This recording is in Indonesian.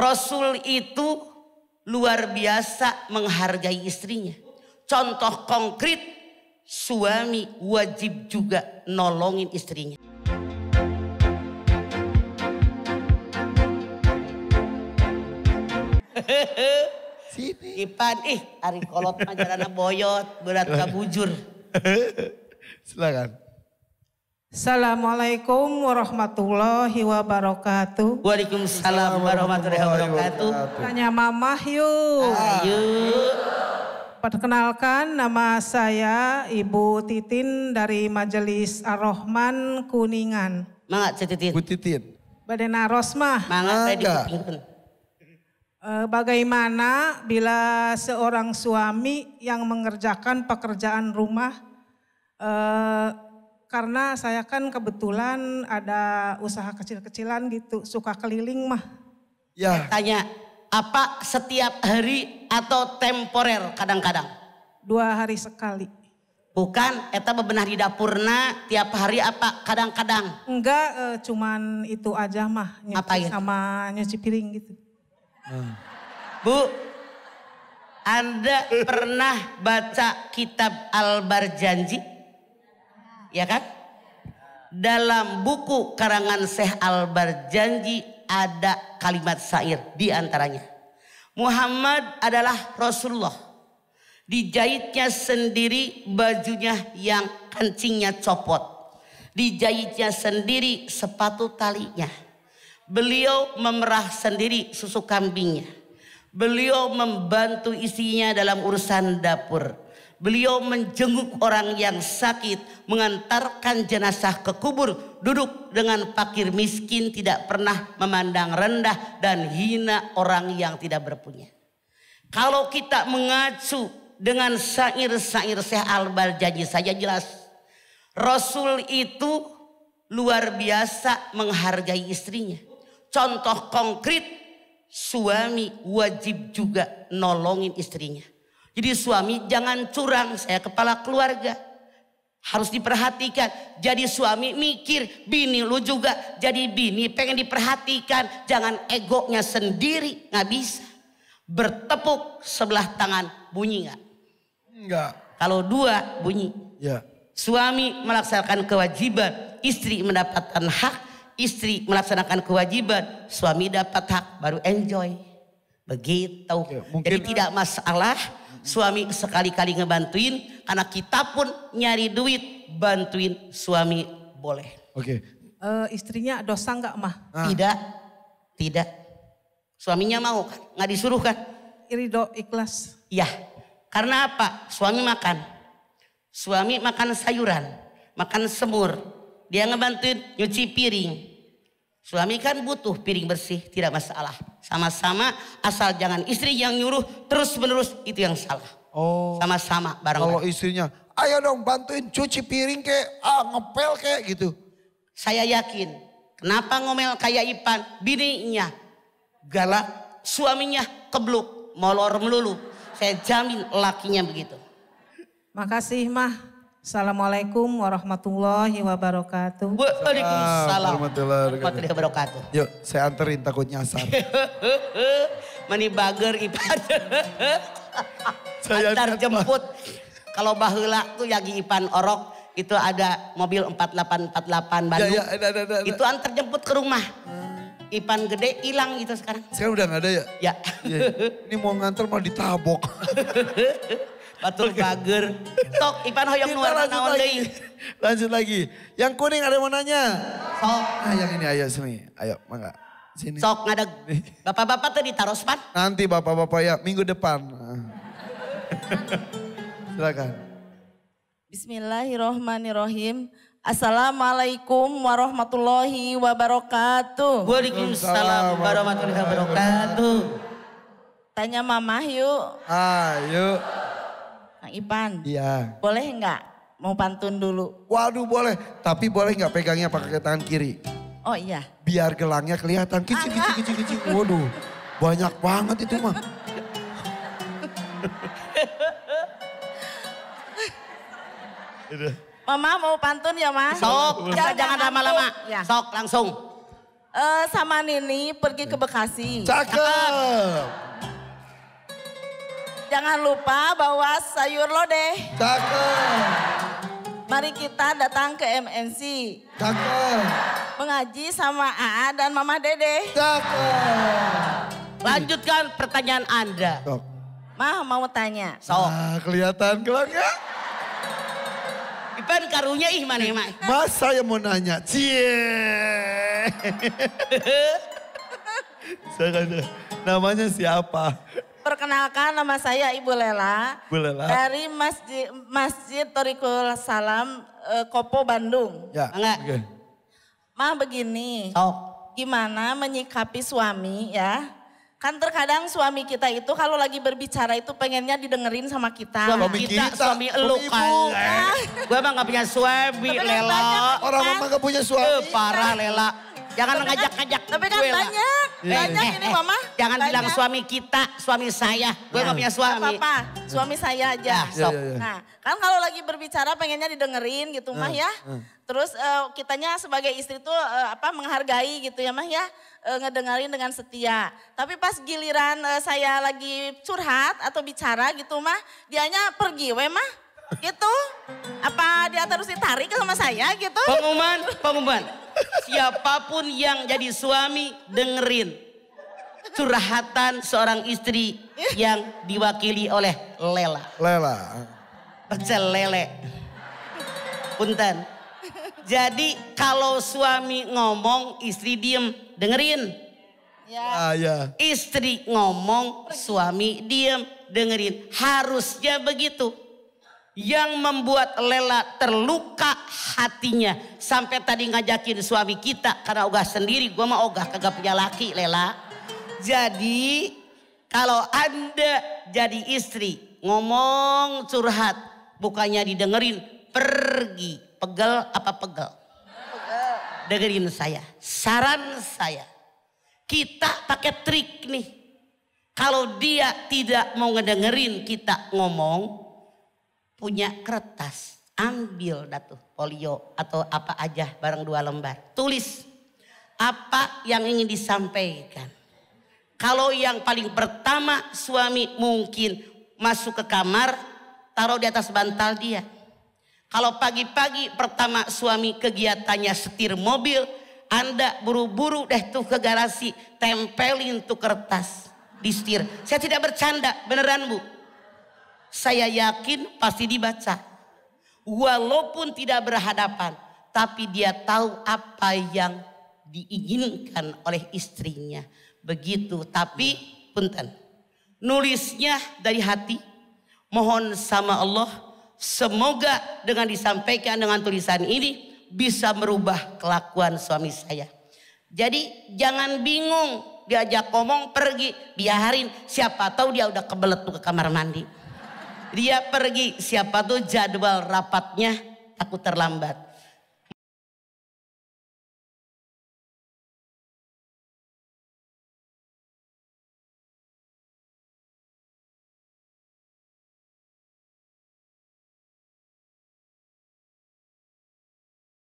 Rasul itu luar biasa menghargai istrinya. Contoh konkret, suami wajib juga nolongin istrinya. Sini. Ipan, ih, hari kolot majarana boyot, berat kabujur. Silakan. Assalamualaikum warahmatullahi wabarakatuh. Waalaikumsalam warahmatullahi wabarakatuh. Tanya mamah yuk. Ayo. Perkenalkan nama saya Ibu Titin dari Majelis Ar-Rahman Kuningan. Mangat Titin. Bu Titin. Badena Rosmah. Mangat Bagaimana bila seorang suami yang mengerjakan pekerjaan rumah e, karena saya kan kebetulan ada usaha kecil-kecilan gitu, suka keliling mah. Ya. Tanya, apa setiap hari atau temporer kadang-kadang? Dua hari sekali. Bukan, eta bebenah di dapurna tiap hari apa kadang-kadang? Enggak, e, cuman itu aja mah. Nyuci apa Sama nyuci piring gitu. Hmm. Bu, Anda pernah baca kitab Al-Barjanji? ya kan? Dalam buku karangan Syekh Al Barjanji ada kalimat syair di antaranya. Muhammad adalah Rasulullah. Dijahitnya sendiri bajunya yang kancingnya copot. Dijahitnya sendiri sepatu talinya. Beliau memerah sendiri susu kambingnya. Beliau membantu isinya dalam urusan dapur Beliau menjenguk orang yang sakit, mengantarkan jenazah ke kubur, duduk dengan fakir miskin, tidak pernah memandang rendah dan hina orang yang tidak berpunya. Kalau kita mengacu dengan sair-sair Syekh Al-Barjaji saja jelas. Rasul itu luar biasa menghargai istrinya. Contoh konkret, suami wajib juga nolongin istrinya. Jadi suami jangan curang, saya kepala keluarga. Harus diperhatikan. Jadi suami mikir, bini lu juga. Jadi bini pengen diperhatikan. Jangan egonya sendiri, nggak bisa. Bertepuk sebelah tangan, bunyi nggak? Nggak. Kalau dua, bunyi. Ya. Suami melaksanakan kewajiban, istri mendapatkan hak, istri melaksanakan kewajiban, suami dapat hak, baru enjoy. Begitu. Ya, mungkin, Jadi tidak masalah suami sekali-kali ngebantuin, anak kita pun nyari duit bantuin suami boleh. Oke. Okay. Uh, eh, istrinya dosa nggak mah? Ah. Tidak, tidak. Suaminya mau kan? Nggak disuruh kan? Irido ikhlas. Ya. Karena apa? Suami makan. Suami makan sayuran, makan semur. Dia ngebantuin nyuci piring, Suami kan butuh piring bersih, tidak masalah. Sama-sama asal jangan istri yang nyuruh terus-menerus itu yang salah. Oh. Sama-sama bareng. Kalau istrinya, ayo dong bantuin cuci piring kek, ah ngepel kek gitu. Saya yakin, kenapa ngomel kayak Ipan? Bininya galak, suaminya kebluk, molor melulu. Saya jamin lakinya begitu. Makasih mah. Assalamualaikum warahmatullahi wabarakatuh. Waalaikumsalam warahmatullahi wabarakatuh. Yuk, saya anterin takut nyasar. Mani bager Ipan. antar jemput. Kalau bahula tuh Yagi Ipan Orok itu ada mobil 4848 ya, Bandung. Ya, ya, ada, ada, ada. Itu antar jemput ke rumah. Ipan gede hilang itu sekarang. Sekarang udah gak ada ya? Ya. ya. Ini mau ngantar mau ditabok. Batur bager. Tok, Ipan hoyong nuar naon deui. Lanjut lagi. Yang kuning ada yang mau nanya? Sok. Nah, yang ini ayo sini. Ayo, mangga. Sini. Sok ngadeg. Bapak-bapak tadi ditaruh sepat. Nanti bapak-bapak ya minggu depan. Silakan. Bismillahirrohmanirrohim. Assalamualaikum warahmatullahi wabarakatuh. Waalaikumsalam warahmatullahi wabarakatuh. Tanya mamah yuk. Ah, Kang Ipan. Iya. Boleh nggak mau pantun dulu? Waduh boleh, tapi boleh nggak pegangnya pakai tangan kiri? Oh iya. Biar gelangnya kelihatan kicik kicik kicik kicik. Waduh, banyak banget itu mah. Mama mau pantun ya mas? Sok, jangan, jangan lama-lama. Ya. Sok langsung. Uh, sama Nini pergi ke Bekasi. Cakep. Cakep. Jangan lupa bawa sayur lodeh. Cakep. Mari kita datang ke MNC. Cakep. Mengaji sama AA dan Mama Dede. Cakep. Lanjutkan pertanyaan Anda. Sok. Mah mau tanya. So, Ah, kelihatan keluarga. Ya? Ipan karunya ih mana ya, Mas saya mau nanya. Cie. saya namanya siapa? Perkenalkan nama saya Ibu Lela. Ibu Lela. Dari Masjid Masjid Torikul Salam e, Kopo Bandung. Ya. Enggak. Okay. Ma begini. Oh. Gimana menyikapi suami ya? Kan terkadang suami kita itu kalau lagi berbicara itu pengennya didengerin sama kita. Suami kita, kita suami elu kan. Eh. Gue emang gak punya suami, kan Lela. Banyak, Orang kan? gak punya suami. Eh, parah, Lela. Jangan kan ngajak-ngajak. Tapi kan banyak Iya. Banyak ini eh, eh, mama. Jangan Banyak. bilang suami kita, suami saya. Gue gak iya. punya suami. Apa, apa suami saya aja. Nah, sok. Iya, nah kan kalau lagi berbicara pengennya didengerin gitu mah ah, ya. Ah. Terus uh, kitanya sebagai istri tuh uh, apa menghargai gitu ya mah ya. Uh, ngedengerin dengan setia. Tapi pas giliran uh, saya lagi curhat atau bicara gitu mah. Dianya pergi we mah Gitu? Apa dia terus ditarik sama saya gitu? Pengumuman, pengumuman. Siapapun yang jadi suami dengerin curhatan seorang istri yang diwakili oleh Lela. Lela. Pecel lele. Punten. Jadi kalau suami ngomong, istri diem. Dengerin. Ya. Ah, ya. Istri ngomong, suami diem, dengerin. Harusnya begitu yang membuat Lela terluka hatinya. Sampai tadi ngajakin suami kita karena ogah sendiri. Gue mah ogah kagak punya laki Lela. Jadi kalau anda jadi istri ngomong curhat. Bukannya didengerin pergi. Pegel apa pegel? pegel. Dengerin saya. Saran saya. Kita pakai trik nih. Kalau dia tidak mau ngedengerin kita ngomong, punya kertas, ambil datu polio atau apa aja bareng dua lembar. Tulis apa yang ingin disampaikan. Kalau yang paling pertama suami mungkin masuk ke kamar, taruh di atas bantal dia. Kalau pagi-pagi pertama suami kegiatannya setir mobil, Anda buru-buru deh tuh ke garasi, tempelin tuh kertas di setir. Saya tidak bercanda, beneran Bu saya yakin pasti dibaca. Walaupun tidak berhadapan, tapi dia tahu apa yang diinginkan oleh istrinya. Begitu, tapi punten. Nulisnya dari hati, mohon sama Allah, semoga dengan disampaikan dengan tulisan ini bisa merubah kelakuan suami saya. Jadi jangan bingung diajak ngomong pergi biarin siapa tahu dia udah kebelet tuh ke kamar mandi dia pergi. Siapa tuh jadwal rapatnya? Aku terlambat.